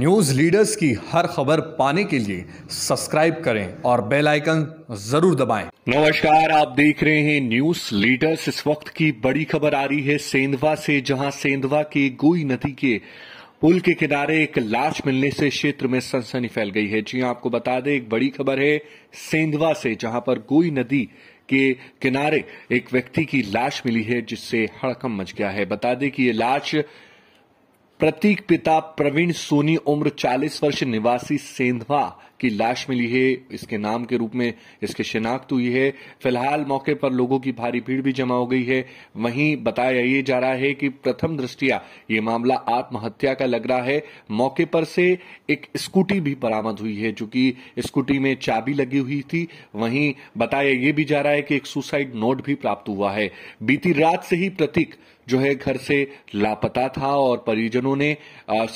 News leaders की हर खबर पाने के लिए सब्सक्राइब करें और बेल आइकन जरूर दबाएं। नमस्कार आप देख रहे हैं न्यूज़ लीडर्स इस वक्त की बड़ी खबर आ रही है सेंधवा से जहां सेंधवा के गोई नदी के पुल के किनारे एक लाश मिलने से क्षेत्र में सनसनी फैल गई है जी आपको बता दें एक बड़ी खबर है सेंधवा से जहां पर गोई नदी के किनारे एक व्यक्ति की लाश मिली है जिससे हड़कम मच गया है बता दें कि ये लाश प्रतीक पिता प्रवीण सोनी उम्र 40 वर्ष निवासी सेंधवा की लाश मिली है इसके नाम के रूप में इसकी शिनाख्त हुई है फिलहाल मौके पर लोगों की भारी भीड़ भी जमा हो गई है वहीं बताया ये जा रहा है कि प्रथम दृष्टिया ये मामला आत्महत्या का लग रहा है मौके पर से एक स्कूटी भी बरामद हुई है जो कि स्कूटी में चाबी लगी हुई थी वहीं बताया ये भी जा रहा है कि एक सुसाइड नोट भी प्राप्त हुआ है बीती रात से ही प्रतीक जो है घर से लापता था और परिजनों ने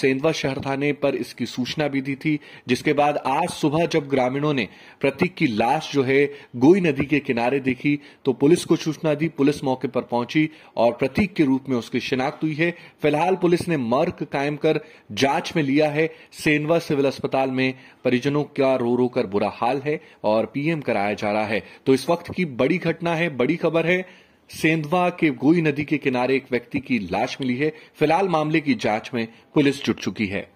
सेंधवा शहर थाने पर इसकी सूचना भी दी थी जिसके बाद आज सुबह जब ग्रामीणों ने प्रतीक की लाश जो है गोई नदी के किनारे देखी तो पुलिस को सूचना दी पुलिस मौके पर पहुंची और प्रतीक के रूप में उसकी शिनाख्त हुई है फिलहाल पुलिस ने मर्क कायम कर जांच में लिया है सेंधवा सिविल अस्पताल में परिजनों का रो रो कर बुरा हाल है और पीएम कराया जा रहा है तो इस वक्त की बड़ी घटना है बड़ी खबर है सेंधवा के गोई नदी के किनारे एक व्यक्ति की लाश मिली है फिलहाल मामले की जांच में पुलिस जुट चुकी है